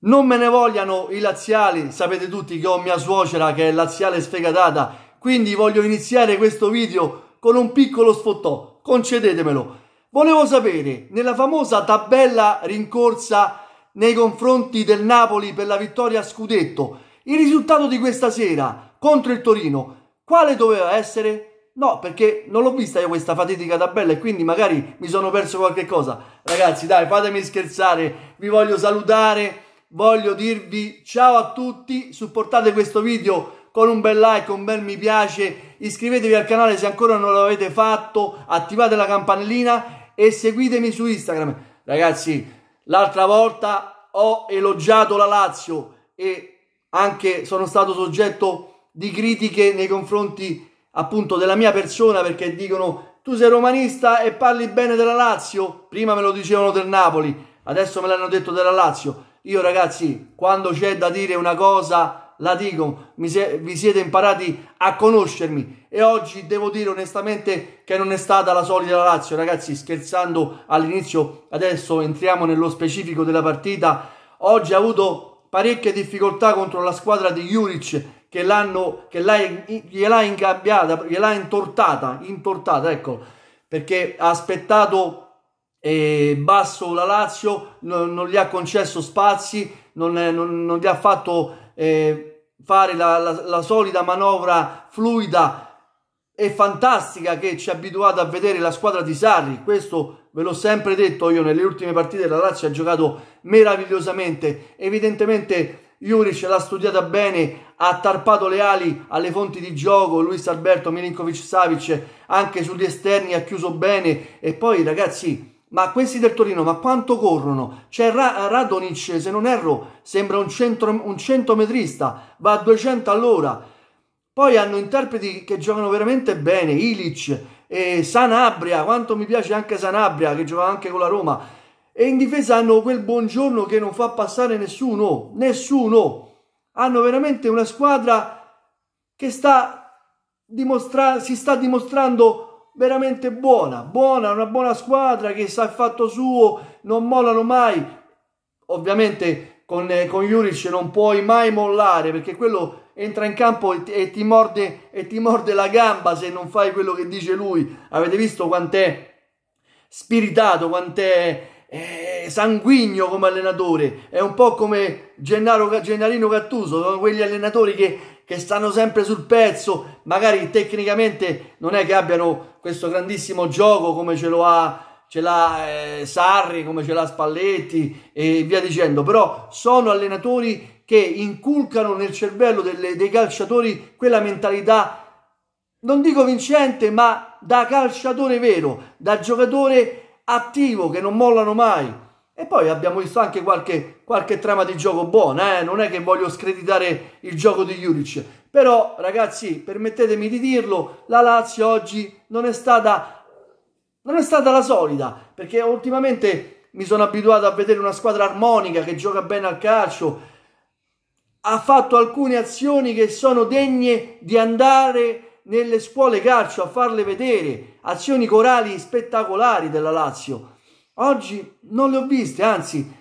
Non me ne vogliano i laziali, sapete tutti che ho mia suocera che è laziale sfegatata, quindi voglio iniziare questo video con un piccolo sfottò, concedetemelo. Volevo sapere, nella famosa tabella rincorsa nei confronti del Napoli per la vittoria a Scudetto, il risultato di questa sera contro il Torino, quale doveva essere? No, perché non l'ho vista io questa fatidica tabella e quindi magari mi sono perso qualche cosa. Ragazzi, dai, fatemi scherzare, vi voglio salutare voglio dirvi ciao a tutti, supportate questo video con un bel like, un bel mi piace, iscrivetevi al canale se ancora non l'avete fatto, attivate la campanellina e seguitemi su Instagram. Ragazzi, l'altra volta ho elogiato la Lazio e anche sono stato soggetto di critiche nei confronti appunto della mia persona perché dicono tu sei romanista e parli bene della Lazio, prima me lo dicevano del Napoli, adesso me l'hanno detto della Lazio. Io ragazzi, quando c'è da dire una cosa, la dico, se vi siete imparati a conoscermi e oggi devo dire onestamente che non è stata la solita Lazio, ragazzi, scherzando all'inizio, adesso entriamo nello specifico della partita. Oggi ha avuto parecchie difficoltà contro la squadra di Juric che l'hanno che l'ha, gliel'ha incambiata, gliel'ha intortata, intortata, ecco, perché ha aspettato e Basso la Lazio non, non gli ha concesso spazi, non, non, non gli ha fatto eh, fare la, la, la solida manovra fluida e fantastica che ci ha abituato a vedere la squadra di Sarri. Questo ve l'ho sempre detto io nelle ultime partite. La Lazio ha giocato meravigliosamente. Evidentemente Juric l'ha studiata bene, ha tarpato le ali alle fonti di gioco. Luis Alberto Milinkovic Savic anche sugli esterni ha chiuso bene. E poi ragazzi ma questi del Torino, ma quanto corrono? C'è cioè, Ra- Radonic, se non erro, sembra un, centro, un centometrista, va a 200 all'ora. Poi hanno interpreti che giocano veramente bene, Ilic, e Sanabria, quanto mi piace anche Sanabria che giocava anche con la Roma. E in difesa hanno quel buongiorno che non fa passare nessuno, nessuno. Hanno veramente una squadra che sta dimostra- si sta dimostrando veramente buona, buona, una buona squadra che sa il fatto suo, non mollano mai. Ovviamente con, eh, con Juric non puoi mai mollare perché quello entra in campo e ti, e, ti morde, e ti morde la gamba se non fai quello che dice lui. Avete visto quant'è spiritato, quant'è eh, sanguigno come allenatore, è un po' come Gennaro, Gennarino Cattuso, sono quegli allenatori che che stanno sempre sul pezzo, magari tecnicamente non è che abbiano questo grandissimo gioco come ce lo ha ce l'ha eh, Sarri, come ce l'ha Spalletti e via dicendo, però sono allenatori che inculcano nel cervello delle, dei calciatori quella mentalità, non dico vincente, ma da calciatore vero, da giocatore attivo che non mollano mai. E poi abbiamo visto anche qualche, qualche trama di gioco buona, eh? non è che voglio screditare il gioco di Juric. Però ragazzi, permettetemi di dirlo, la Lazio oggi non è stata, non è stata la solita, perché ultimamente mi sono abituato a vedere una squadra armonica che gioca bene al calcio, ha fatto alcune azioni che sono degne di andare nelle scuole calcio a farle vedere, azioni corali spettacolari della Lazio Oggi non le ho viste, anzi,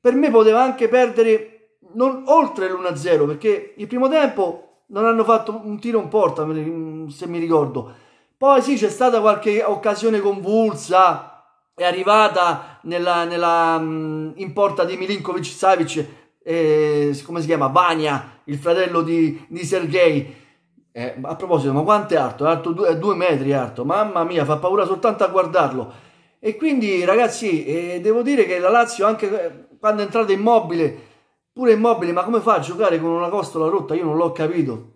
per me poteva anche perdere non, oltre l'1-0, perché il primo tempo non hanno fatto un tiro in porta, se mi ricordo. Poi sì, c'è stata qualche occasione convulsa, è arrivata nella, nella mm, in porta di Milinkovic Savic, eh, come si chiama? Vania, il fratello di, di Sergei. Eh, a proposito, ma quanto è alto? È alto due, due metri, alto. Mamma mia, fa paura soltanto a guardarlo e quindi ragazzi, eh, devo dire che la Lazio, anche eh, quando è entrata immobile, pure immobile, ma come fa a giocare con una costola rotta? Io non l'ho capito.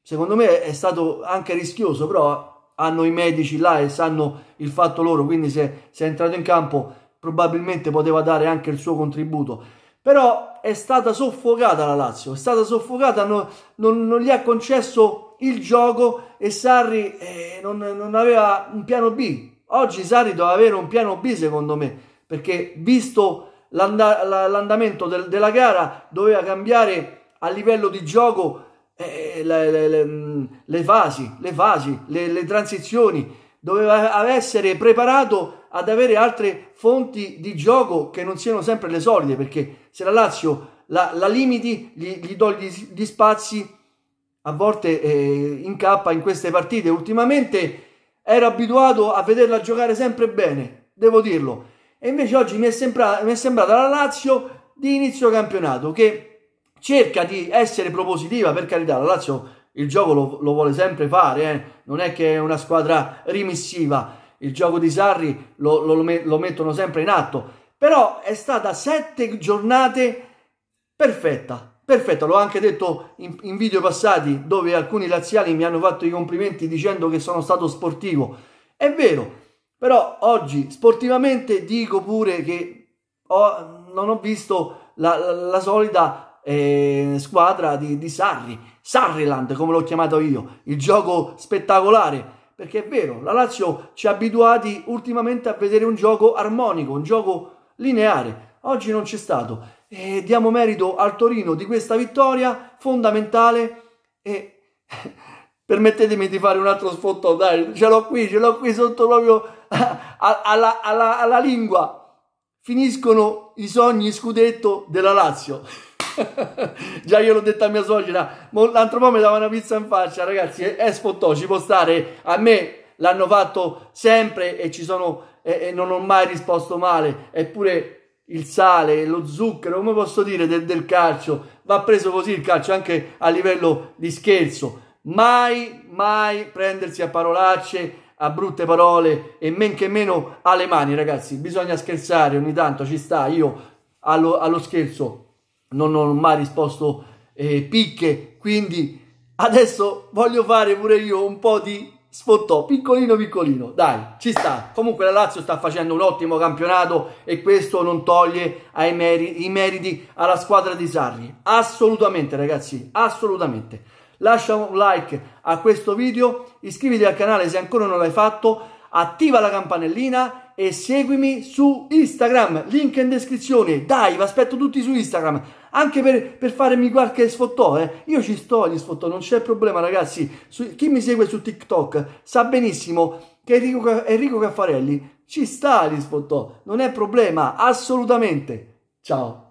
Secondo me è stato anche rischioso, però hanno i medici là e sanno il fatto loro, quindi se, se è entrato in campo probabilmente poteva dare anche il suo contributo però è stata soffocata la Lazio, è stata soffocata, non, non, non gli ha concesso il gioco e Sarri eh, non, non aveva un piano B, Oggi Sari doveva avere un piano B secondo me, perché visto l'andamento del, della gara doveva cambiare a livello di gioco eh, eh le, le, le, mm, le, fasi, le, fasi le, transizioni, doveva essere preparato ad avere altre fonti di gioco che non siano sempre le solide, perché se la Lazio la, la limiti, gli, gli togli gli spazi, a volte eh, incappa in queste partite. Ultimamente ero abituato a vederla giocare sempre bene, devo dirlo. E invece oggi mi è, sembrata, mi è sembrata la Lazio di inizio campionato che cerca di essere propositiva, per carità, la Lazio il gioco lo, lo vuole sempre fare, eh? non è che è una squadra rimissiva, il gioco di Sarri lo, lo, lo mettono sempre in atto, però è stata sette giornate perfetta, Perfetto, l'ho anche detto in, in, video passati dove alcuni laziali mi hanno fatto i complimenti dicendo che sono stato sportivo. È vero, però oggi sportivamente dico pure che ho, non ho visto la, la, la solita eh, squadra di, di Sarri, Sarriland come l'ho chiamato io, il gioco spettacolare. Perché è vero, la Lazio ci ha abituati ultimamente a vedere un gioco armonico, un gioco lineare. Oggi non c'è stato. E diamo merito al Torino di questa vittoria fondamentale e permettetemi di fare un altro sfotto, dai, ce l'ho qui, ce l'ho qui sotto proprio alla, alla, alla lingua. Finiscono i sogni scudetto della Lazio. Già io l'ho detto a mia suocera, l'altro po' mi dava una pizza in faccia, ragazzi, è, è sfottò, ci può stare, a me l'hanno fatto sempre e ci sono e, e non ho mai risposto male, eppure il sale, lo zucchero, come posso dire, del, del calcio. Va preso così il calcio anche a livello di scherzo. Mai, mai prendersi a parolacce, a brutte parole e men che meno alle mani, ragazzi. Bisogna scherzare ogni tanto, ci sta. Io allo, allo scherzo non, ho mai risposto eh, picche, quindi adesso voglio fare pure io un po' di sfottò piccolino piccolino dai ci sta comunque la Lazio sta facendo un ottimo campionato e questo non toglie meri i meriti alla squadra di Sarri assolutamente ragazzi assolutamente lascia un like a questo video iscriviti al canale se ancora non l'hai fatto attiva la campanellina e seguimi su Instagram, link in descrizione, dai, vi aspetto tutti su Instagram, anche per, per farmi qualche sfottò, eh. io ci sto agli sfottò, non c'è problema ragazzi, su, chi mi segue su TikTok sa benissimo che Enrico, Enrico Caffarelli ci sta agli sfottò, non è problema, assolutamente, ciao.